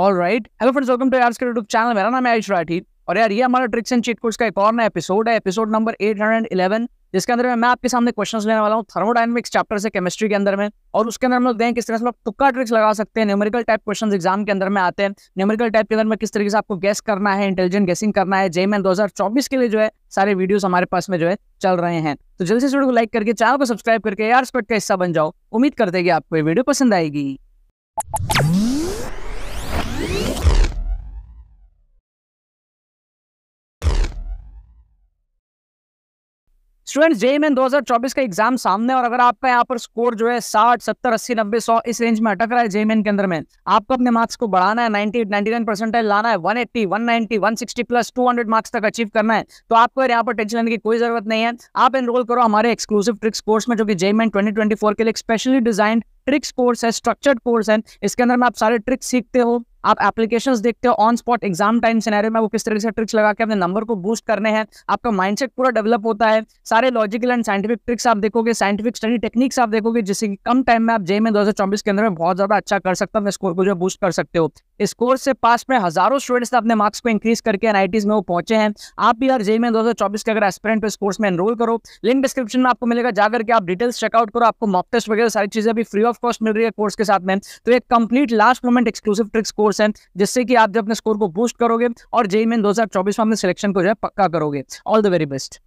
all right hello friends welcome to यार्स का YouTube channel मेरा नाम है आयुष राठी और यार ये हमारा ट्रिक्स एंड चीट कोर्स का एक और नया एपिसोड है एपिसोड नंबर 811 जिसके अंदर मैं आपके सामने क्वेश्चंस लेने वाला हूँ थर्मोडाइनमिक्स चैप्टर से केमिस्ट्री के अंदर में और उसके अंदर हम लोग देखें किस तरह से आप तुक्का ट्रिक्स लगा सकते हैं न्यूमेरिकल टाइप क्वेश्चन एग्जाम के अंदर में आते हैं न्यूमेरिकल टाइप के अंदर में किस तरीके से आपको गेस करना है इंटेलिजेंट गेसिंग करना है जेमैन 2024 के लिए जो है सारे वीडियोस हमारे पास में जो है चल रहे हैं तो जल्दी से वीडियो को लाइक करके चैनल को सब्सक्राइब करके यार स्पेट का हिस्सा बन जाओ उम्मीद करते हैं कि आपको ये वीडियो पसंद आएगी स्टूडेंट्स e e दो हजार 2024 का एग्जाम सामने और अगर आपका यहाँ पर स्कोर जो है 60, 70, 80, 90, 100 इस रेंज में अटक रहा है जे मेन e के अंदर में आपको अपने मार्क्स को बढ़ाना है 98, 99 परसेंटेज लाना है 180, 190, 160 प्लस 200 मार्क्स तक अचीव करना है तो आपको यहाँ पर टेंशन लेने की कोई जरूरत नहीं है आप एनरोल करो हमारे एक्सक्लूसिव ट्रिक्स कोर्स में जो कि ट्वेंटी फोर के लिए स्पेशली डिजाइन ट्रिक्स कोर्स है स्ट्रक्चर्ड कोर्स है इसके अंदर में आप सारे ट्रिक्स सीखते हो आप एप्लीकेशंस देखते हो on spot exam time scenario में वो किस तरीके से ट्रिक्स लगा के अपने नंबर को बूस्ट करने हैं आपका माइंडसेट पूरा डेवलप होता है सारे लॉजिकल एंड साइंटिफिक ट्रिक्स आप देखोगे साइंटिफिक स्टडी टेक्निक्स आप देखोगे जिससे कि कम टाइम में आप जे में दो के अंदर में बहुत ज्यादा अच्छा कर सकते हो स्कोर को जो बूस्ट कर सकते हो इस कोर्स से पास में हजारों स्टूडेंट्स ने अपने मार्क्स को इंक्रीज करके एन में वो पहुंचे हैं आप भी यार जे में 2024 के अगर एस्पेरेंट इस कोर्स में एनरोल करो लिंक डिस्क्रिप्शन में आपको मिलेगा जाकर के आप डिटेल्स चेकआउट करो आपको मॉक टेस्ट वगैरह सारी चीजें भी फ्री ऑफ कॉस्ट मिल रही है कोर्स के साथ में तो एक complete last moment exclusive tricks course है जिससे कि आप जब अपने स्कोर को बूस्ट करोगे और जे में दो में अपने सिलेक्शन को जो है पक्का करोगे ऑल द वेरी बेस्ट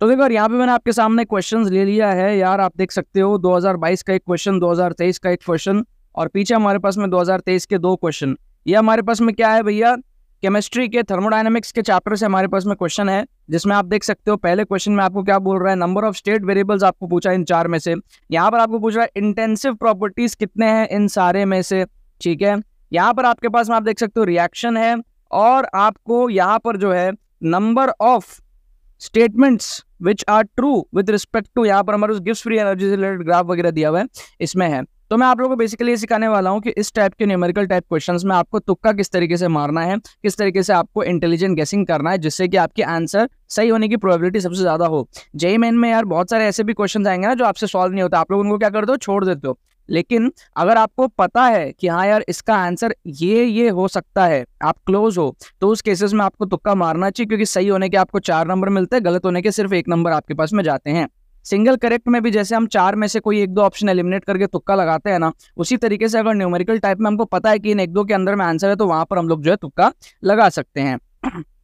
तो देखो यार यहाँ पे मैंने आपके सामने क्वेश्चंस ले लिया है यार आप देख सकते हो 2022 का एक क्वेश्चन 2023 का एक क्वेश्चन और पीछे हमारे पास में 2023 के दो क्वेश्चन ये हमारे पास में क्या है भैया केमिस्ट्री के थर्मोडाइनमिक्स के चैप्टर से हमारे पास में क्वेश्चन है जिसमें आप देख सकते हो पहले क्वेश्चन में आपको क्या बोल रहा है नंबर ऑफ स्टेट वेरिएबल्स आपको पूछा इन चार में से यहाँ पर आपको पूछ रहा है इंटेंसिव प्रॉपर्टीज कितने हैं इन सारे में से ठीक है यहाँ पर आपके पास में आप देख सकते हो रिएक्शन है और आपको यहाँ पर जो है number of statements which are true with respect to यहाँ पर हमारे उस गिफ्ट फ्री एनर्जी से रिलेटेड ग्राफ वगैरह दिया हुआ है इसमें है तो मैं आप लोगों को बेसिकली ये सिखाने वाला हूँ कि इस टाइप के न्यूमेरिकल टाइप क्वेश्चन में आपको तुक्का किस तरीके से मारना है किस तरीके से आपको इंटेलिजेंट गेसिंग करना है जिससे कि आपके आंसर सही होने की प्रोबेबिलिटी सबसे ज्यादा हो जेई मेन में यार बहुत सारे ऐसे भी क्वेश्चन आएंगे ना जो आपसे सॉल्व नहीं होता आप लोग उनको क्या कर दो छोड़ देते हो लेकिन अगर आपको पता है कि हाँ यार इसका आंसर ये ये हो सकता है आप क्लोज हो तो उस केसेस में आपको तुक्का मारना चाहिए क्योंकि सही होने के आपको चार नंबर मिलते हैं गलत होने के सिर्फ एक नंबर आपके पास में जाते हैं सिंगल करेक्ट में भी जैसे हम चार में से कोई एक दो ऑप्शन एलिमिनेट करके तुक्का लगाते हैं ना उसी तरीके से अगर न्यूमेरिकल टाइप में हमको पता है कि इन एक दो के अंदर में आंसर है तो वहां पर हम लोग जो है तुक्का लगा सकते हैं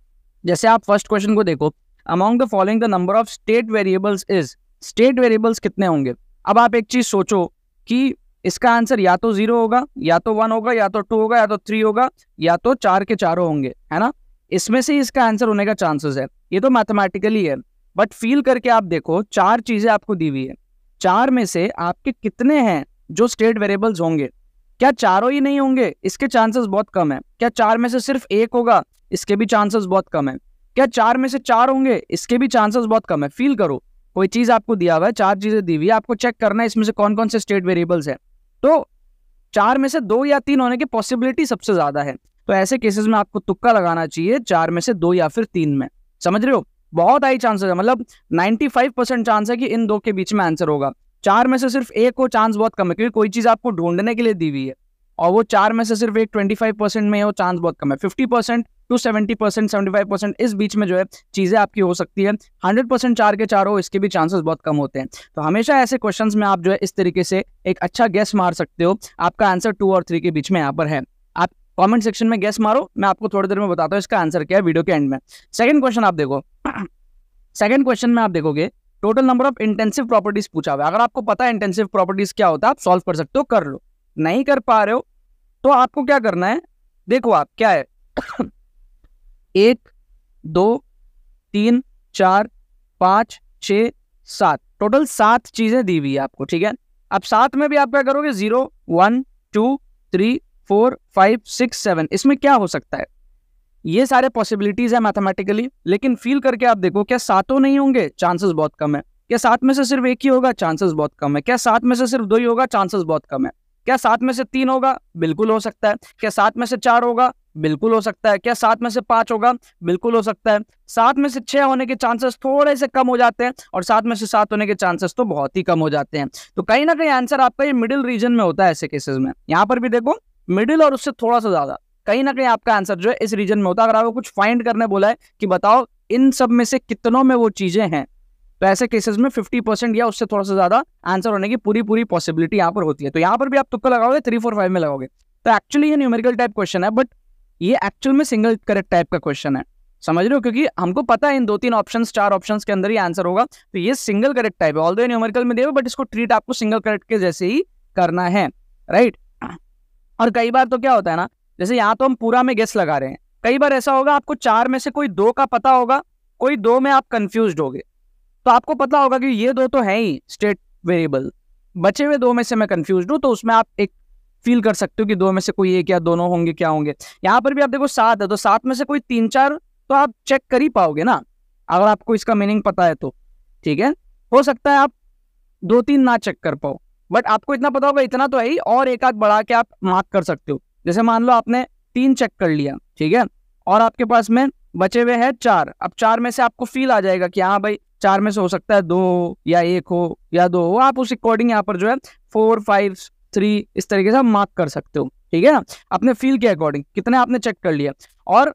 जैसे आप फर्स्ट क्वेश्चन को देखो among the following the number of state variables is state variables कितने होंगे अब आप एक चीज सोचो कि इसका आंसर या तो जीरो होगा या तो वन होगा या तो टू होगा या तो थ्री होगा या तो चार के चारों होंगे है ना इसमें से इसका आंसर होने का चांसेस है ये तो मैथमेटिकली है बट फील करके आप देखो चार चीज़ें आपको दी हुई है चार में से आपके कितने हैं जो स्टेट वेरिएबल्स होंगे क्या चारों ही नहीं होंगे इसके चांसेस बहुत कम है क्या चार में से सिर्फ एक होगा इसके भी चांसेस बहुत कम है क्या चार में से चार होंगे इसके भी चांसेस बहुत कम है फील करो कोई चीज़ आपको दिया हुआ है चार चीज़ें दी हुई है आपको चेक करना है इसमें से कौन कौन से स्टेट वेरिएबल्स है तो चार में से दो या तीन होने की पॉसिबिलिटी सबसे ज़्यादा है तो ऐसे केसेस में आपको तुक्का लगाना चाहिए चार में से दो या फिर तीन में समझ रहे हो बहुत हाई चांसेस है मतलब 95 परसेंट चांस है कि इन दो के बीच में आंसर होगा चार में से सिर्फ एक को चांस बहुत कम है क्योंकि कोई चीज़ आपको ढूंढने के लिए दी हुई है और वो चार में से सिर्फ एक ट्वेंटी फाइव परसेंट में वो चांस बहुत कम है fifty percent to seventy percent seventy five percent इस बीच में जो है चीज़ें आपकी हो सकती है हंड्रेड परसेंट चार के चार हो इसके भी चांसेस बहुत कम होते हैं तो हमेशा ऐसे क्वेश्चंस में आप जो है इस तरीके से एक अच्छा गेस मार सकते हो आपका आंसर टू और थ्री के बीच में यहाँ पर है आप कमेंट सेक्शन में गैस मारो मैं आपको थोड़ी देर में बताता हूँ इसका आंसर क्या है वीडियो के एंड में सेकंड क्वेश्चन आप देखो सेकंड क्वेश्चन में आप देखोगे total number of intensive properties पूछा हुआ है अगर आपको पता है इंटेंसिव प्रॉपर्टीज क्या होता है आप सॉल्व कर सकते हो कर लो नहीं कर पा रहे हो तो आपको क्या करना है देखो आप क्या है एक दो तीन चार पाँच छ सात टोटल सात चीज़ें दी हुई है आपको ठीक है अब सात में भी आप क्या करोगे zero one two three four five six seven इसमें क्या हो सकता है ये सारे पॉसिबिलिटीज है मैथमेटिकली लेकिन फील करके आप देखो क्या सातों नहीं होंगे चांसेस बहुत कम है क्या सात में से सिर्फ एक ही होगा चांसेस बहुत कम है क्या सात में से सिर्फ दो ही होगा चांसेस बहुत कम है क्या सात में से तीन होगा बिल्कुल हो सकता है क्या सात में से चार होगा बिल्कुल हो सकता है क्या सात में से पांच होगा बिल्कुल हो सकता है सात में से छह होने के चांसेस थोड़े से कम हो जाते हैं और सात में से सात होने के चांसेस तो बहुत ही कम हो जाते हैं तो कहीं ना कहीं आंसर आपका ये मिडिल रीजन में होता है ऐसे केसेस में यहाँ पर भी देखो मिडिल और उससे थोड़ा सा ज्यादा कहीं ना कहीं आपका आंसर जो है इस रीजन में होता है अगर आपको कुछ फाइंड करने बोला है कि बताओ इन सब में से कितनों में वो चीजें हैं तो ऐसे केसेस में 50 परसेंट या उससे थोड़ा सा ज्यादा आंसर होने की पूरी पूरी पॉसिबिलिटी यहाँ पर होती है तो यहाँ पर भी आप तुक्का लगाओगे थ्री फोर फाइव में लगाओगे तो एक्चुअली ये न्यूमेरिकल टाइप क्वेश्चन है बट ये एक्चुअल में सिंगल करेक्ट टाइप का क्वेश्चन है समझ रहे हो क्योंकि हमको पता है इन दो तीन ऑप्शन चार ऑप्शन के अंदर ही आंसर होगा तो ये सिंगल करेक्ट टाइप है ऑल न्यूमेरिकल में दिया बट इसको ट्रीट आपको सिंगल करेक्ट के जैसे ही करना है राइट और कई बार तो क्या होता है ना जैसे यहाँ तो हम पूरा में गेस लगा रहे हैं कई बार ऐसा होगा आपको चार में से कोई दो का पता होगा कोई दो में आप कंफ्यूज होगे तो आपको पता होगा कि ये दो तो है ही स्टेट वेरिएबल बचे हुए दो में से मैं कंफ्यूज हूँ तो उसमें आप एक फील कर सकते हो कि दो में से कोई एक या दोनों होंगे क्या होंगे यहाँ पर भी आप देखो सात है तो सात में से कोई तीन चार तो आप चेक कर ही पाओगे ना अगर आपको इसका मीनिंग पता है तो ठीक है हो सकता है आप दो तीन ना चेक कर पाओ बट आपको इतना पता होगा इतना तो है ही और एक आध बढ़ा के आप मार्क कर सकते हो जैसे मान लो आपने तीन चेक कर लिया ठीक है और आपके पास में बचे हुए हैं चार अब चार में से आपको फील आ जाएगा कि हाँ भाई चार में से हो सकता है दो हो या एक हो या दो हो आप उस अकॉर्डिंग यहाँ पर जो है फोर फाइव थ्री इस तरीके से आप मार्क कर सकते हो ठीक है ना अपने फील के अकॉर्डिंग कितने आपने चेक कर लिया और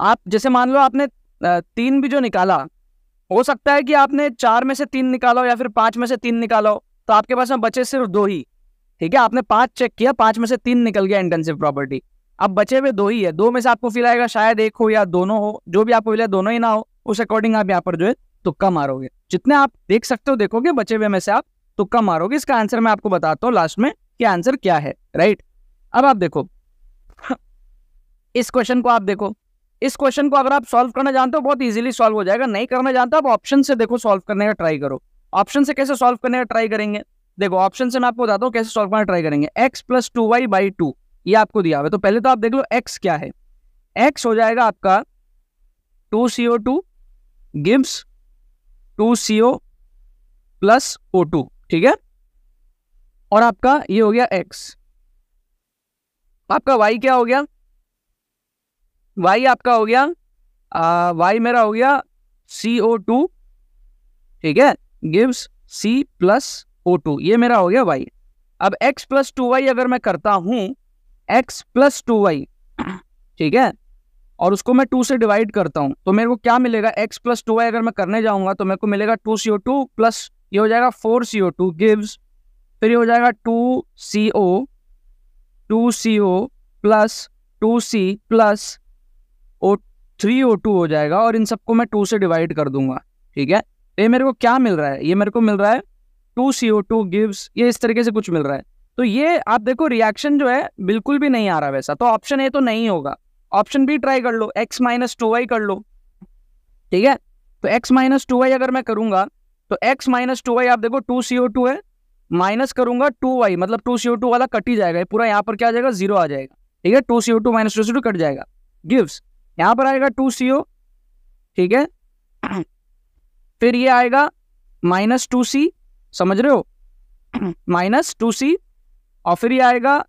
आप जैसे मान लो आपने तीन भी जो निकाला हो सकता है कि आपने चार में से तीन निकालो या फिर पांच में से तीन निकालो तो आपके पास में बचे सिर्फ दो ही ठीक है आपने पांच चेक किया पांच में से तीन निकल गया इंटेंसिव प्रॉपर्टी अब बचे हुए दो ही है दो में से आपको फील आएगा शायद एक हो या दोनों हो जो भी आपको मिला दोनों ही ना हो उस अकॉर्डिंग आप यहाँ पर जो है तुक्का मारोगे जितने आप देख सकते हो देखोगे बचे हुए में से आप तुक्का मारोगे इसका आंसर मैं आपको बताता हूँ लास्ट में कि आंसर क्या है राइट अब आप देखो इस क्वेश्चन को आप देखो इस क्वेश्चन को अगर आप सॉल्व करना जानते हो बहुत इजीली सॉल्व हो जाएगा नहीं करना जानते आप ऑप्शन से देखो सॉल्व करने का ट्राई करो ऑप्शन से कैसे सॉल्व करने का ट्राई करेंगे देखो ऑप्शन से मैं आपको बताता हूँ कैसे सॉल्व करना ट्राई करेंगे x plus two y by two ये आपको दिया हुआ है तो पहले तो आप देख लो एक्स क्या है एक्स हो जाएगा आपका two C O two gives two C O plus O two ठीक है और आपका ये हो गया एक्स आपका वाई क्या हो गया वाई आपका हो गया वाई मेरा हो गया सी ओ टू ठीक है gives C plus O two ये मेरा हो गया वाई अब एक्स प्लस टू वाई अगर मैं करता हूँ एक्स प्लस टू वाई ठीक है और उसको मैं टू से डिवाइड करता हूँ तो मेरे को क्या मिलेगा एक्स प्लस टू वाई अगर मैं करने जाऊँगा तो मेरे को मिलेगा two C O two plus ये हो जाएगा four C O two gives फिर ये हो जाएगा two C O two C O plus two C plus O three O two हो जाएगा और इन सबको मैं टू से डिवाइड कर दूंगा ठीक है तो ये मेरे को क्या मिल रहा है ये मेरे को मिल रहा है two C O two gives ये इस तरीके से कुछ मिल रहा है तो ये आप देखो रिएक्शन जो है बिल्कुल भी नहीं आ रहा वैसा तो ऑप्शन ए तो नहीं होगा ऑप्शन बी ट्राई कर लो एक्स माइनस टू वाई कर लो ठीक है तो एक्स माइनस टू वाई अगर मैं करूंगा तो एक्स माइनस टू वाई आप देखो टू सी ओ टू है माइनस करूंगा टू वाई मतलब टू सी ओ टू वाला कट ही जाएगा पूरा यहाँ पर क्या आ जाएगा जीरो आ जाएगा ठीक है two C O two minus two C two cut जाएगा गिव्स यहाँ पर आएगा टू सी ओ ठीक है फिर ये आएगा माइनस टू सी समझ रहे हो माइनस टू सी और फिर ये आएगा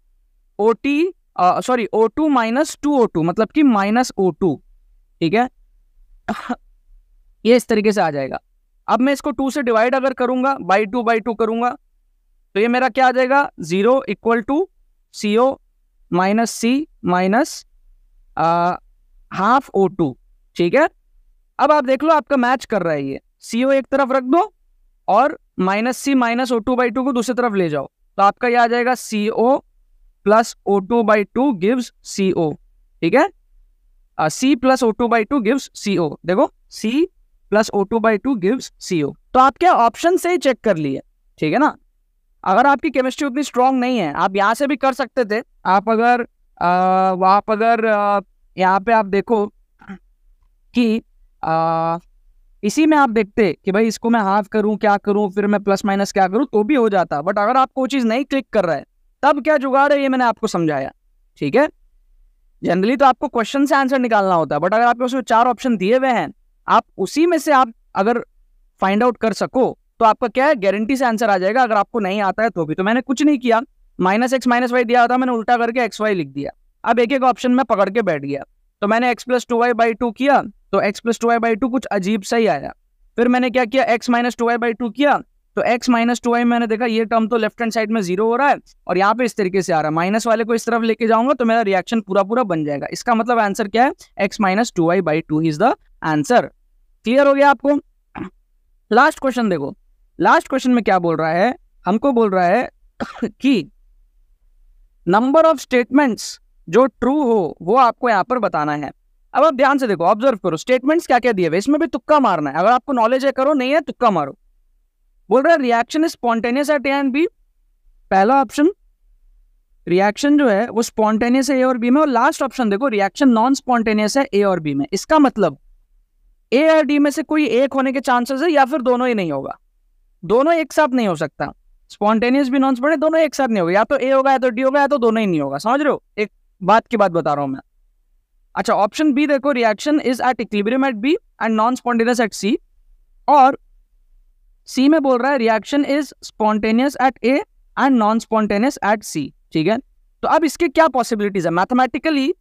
O T sorry O two minus two O two मतलब कि माइनस ओ टू ठीक है ये इस तरीके से आ जाएगा अब मैं इसको टू से डिवाइड अगर करूंगा बाई टू बाई टू करूंगा तो ये मेरा क्या आ जाएगा zero equal to C O minus C minus half O two ठीक है अब आप देख लो आपका मैच कर रहा है ये सीओ एक तरफ रख दो और minus C minus O two by two को दूसरी तरफ ले जाओ तो आपका यह आ जाएगा C O plus O two by two gives C O ठीक है C plus O two by two gives C O देखो C plus O two by two gives C O तो आप क्या ऑप्शन से ही चेक कर लिए ठीक है ना अगर आपकी केमिस्ट्री उतनी स्ट्रांग नहीं है आप यहाँ से भी कर सकते थे आप अगर आप अगर यहाँ पे आप देखो कि आ, इसी में आप देखते कि भाई इसको मैं हाफ करूं क्या करूं फिर मैं प्लस माइनस क्या करूं तो भी हो जाता बट अगर आप वो चीज़ नहीं क्लिक कर रहा है तब क्या जुगाड़ है ये मैंने आपको समझाया ठीक है जनरली तो आपको क्वेश्चन से आंसर निकालना होता है बट अगर आपके उसमें चार ऑप्शन दिए हुए हैं आप उसी में से आप अगर फाइंड आउट कर सको तो आपका क्या है गारंटी से आंसर आ जाएगा अगर आपको नहीं आता है तो भी तो मैंने कुछ नहीं किया माइनस एक्स माइनस वाई दिया था मैंने उल्टा करके एक्स वाई लिख दिया अब एक एक ऑप्शन में पकड़ के बैठ गया तो मैंने x plus two y by two किया तो x plus two y by two कुछ अजीब सा ही आया फिर मैंने क्या किया x minus two y by two किया तो x माइनस टू वाई मैंने देखा ये टर्म तो लेफ्ट हैंड साइड में जीरो हो रहा है और यहाँ पे इस तरीके से आ रहा है माइनस वाले को इस तरफ लेके जाऊंगा तो मेरा रिएक्शन पूरा पूरा बन जाएगा इसका मतलब आंसर क्या है x minus two y by two is the answer clear हो गया आपको लास्ट क्वेश्चन देखो लास्ट क्वेश्चन में क्या बोल रहा है हमको बोल रहा है कि नंबर ऑफ स्टेटमेंट्स जो ट्रू हो वो आपको यहाँ पर बताना है अब आप ध्यान से देखो ऑब्जर्व करो स्टेटमेंट्स क्या क्या दिए हुए इसमें भी तुक्का मारना है अगर आपको नॉलेज है करो नहीं है तुक्का मारो बोल रहे reaction is spontaneous at A and B पहला ऑप्शन रिएक्शन जो है वो स्पॉन्टेनियस है ए और बी में और लास्ट ऑप्शन देखो रिएक्शन नॉन स्पॉन्टेनियस है ए और बी में इसका मतलब ए और डी में से कोई एक होने के चांसेस है या फिर दोनों ही नहीं होगा दोनों एक साथ नहीं हो सकता स्पॉन्टेनियस भी नॉन स्पॉन्टेनियस दोनों एक साथ नहीं होगा या तो ए होगा या तो डी होगा या तो दोनों ही नहीं होगा समझ रहे हो एक बात की बात बता रहा हूँ मैं अच्छा ऑप्शन बी देखो reaction is at equilibrium at B and non spontaneous at C और सी में बोल रहा है reaction is spontaneous at A and non spontaneous at C ठीक है तो अब इसके क्या पॉसिबिलिटीज है मैथमेटिकली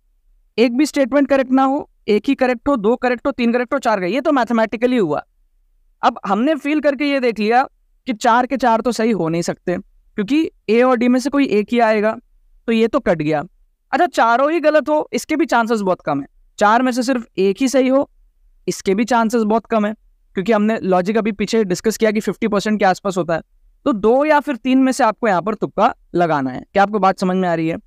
एक भी स्टेटमेंट करेक्ट ना हो एक ही करेक्ट हो दो करेक्ट हो तीन करेक्ट हो चार गए ये तो मैथमेटिकली हुआ अब हमने फील करके ये देख लिया कि चार के चार तो सही हो नहीं सकते क्योंकि ए और डी में से कोई एक ही आएगा तो ये तो कट गया अच्छा चारों ही गलत हो इसके भी चांसेस बहुत कम है चार में से सिर्फ एक ही सही हो इसके भी चांसेस बहुत कम है क्योंकि हमने लॉजिक अभी पीछे डिस्कस किया कि फिफ्टी परसेंट के आसपास होता है तो दो या फिर तीन में से आपको यहाँ पर तुक्का लगाना है क्या आपको बात समझ में आ रही है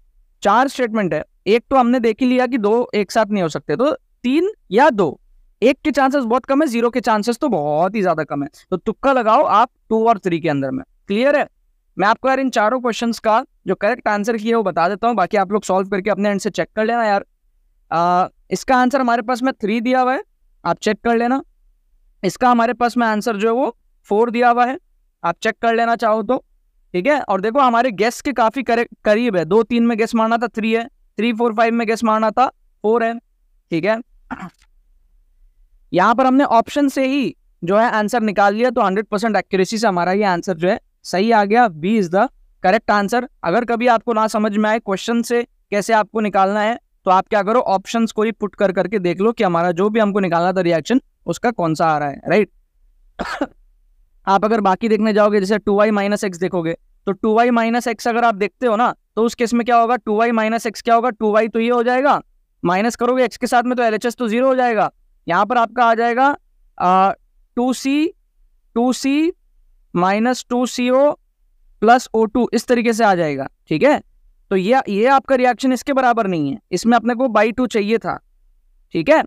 चार स्टेटमेंट है एक तो हमने देख ही लिया कि दो एक साथ नहीं हो सकते तो तीन या दो एक के चांसेस बहुत कम है जीरो के चांसेस तो बहुत ही ज्यादा कम है तो तुक्का लगाओ आप टू और थ्री के अंदर में क्लियर है मैं आपको यार इन चारों क्वेश्चंस का जो करेक्ट आंसर की है वो बता देता हूँ बाकी आप लोग सॉल्व करके अपने एंड से चेक कर लेना यार आ, इसका आंसर हमारे पास में थ्री दिया हुआ है आप चेक कर लेना इसका हमारे पास में आंसर जो है वो फोर दिया हुआ है आप चेक कर लेना चाहो तो ठीक है और देखो हमारे गैस के काफ़ी करीब है दो तीन में गैस मारना था थ्री है थ्री फोर फाइव में गैस मारना था फोर है ठीक है यहाँ पर हमने ऑप्शन से ही जो है आंसर निकाल लिया तो हंड्रेड परसेंट एक्यूरेसी से हमारा ये आंसर जो है सही आ गया B is the correct answer अगर कभी आपको ना समझ में आए क्वेश्चन से कैसे आपको निकालना है तो आप क्या करो ऑप्शन को ही पुट कर करके देख लो कि हमारा जो भी हमको निकालना था रिएक्शन उसका कौन सा आ रहा है राइट आप अगर बाकी देखने जाओगे जैसे टू वाई माइनस एक्स देखोगे तो टू वाई माइनस एक्स अगर आप देखते हो ना तो उस केस में क्या होगा टू वाई माइनस एक्स क्या होगा टू वाई तो ये हो जाएगा माइनस करोगे एक्स के साथ में तो एल एच एस तो जीरो हो जाएगा यहाँ पर आपका आ जाएगा two C two C minus two C O plus O two इस तरीके से आ जाएगा ठीक है तो ये ये आपका रिएक्शन इसके बराबर नहीं है इसमें अपने को बाई टू चाहिए था ठीक है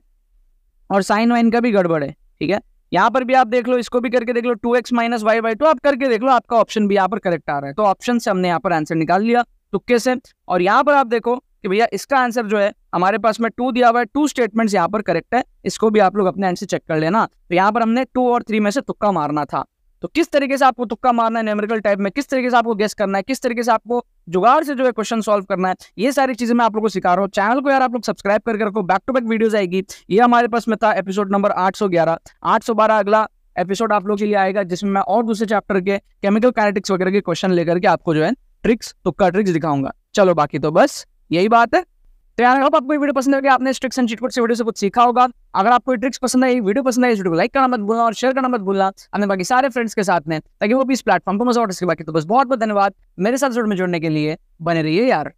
और साइन वाइन का भी गड़बड़ है ठीक है यहाँ पर भी आप देख लो इसको भी करके देख लो two x minus y by two आप करके देख लो आपका ऑप्शन भी यहाँ पर करेक्ट आ रहा है तो ऑप्शन से हमने यहाँ पर आंसर निकाल लिया तुक्के से और यहाँ पर आप देखो कि भैया इसका आंसर जो है हमारे पास में टू दिया हुआ है टू स्टेटमेंट्स यहाँ पर करेक्ट है इसको भी आप लोग अपने आंसर चेक कर लेना तो यहाँ पर हमने टू और थ्री में से तुक्का मारना था तो किस तरीके से आपको तुक्का मारना है न्यूमेरिकल टाइप में किस तरीके से आपको गेस करना है किस तरीके से आपको जुगाड़ से जो है क्वेश्चन सॉल्व करना है ये सारी चीजें मैं आप लोग को सिखा रहा हूँ चैनल को यार आप लोग सब्सक्राइब करके रखो बैक टू बैक वीडियोज आएगी ये हमारे पास में था एपिसोड नंबर आठ सौ बारह अगला एपिसोड आप लोग के लिए आएगा जिसमें मैं और दूसरे चैप्टर के केमिकल कैनेटिक्स वगैरह के क्वेश्चन लेकर के आपको जो है ट्रिक्स तुक्का ट्रिक्स दिखाऊंगा चलो बाकी तो बस यही बात है तो यार होप आपको वीडियो पसंद होगी आपने ट्रिक्स एंड चिटकोट से वीडियो से कुछ सीखा होगा अगर आपको ट्रिक्स पसंद आई वीडियो पसंद आई वीडियो को लाइक करना मत भूलना और शेयर करना मत भूलना अपने बाकी सारे फ्रेंड्स के साथ में ताकि वो भी इस प्लेटफॉर्म को मजा उठ सके बाकी तो बस बहुत बहुत धन्यवाद मेरे साथ में जुड़ने के लिए बने रही यार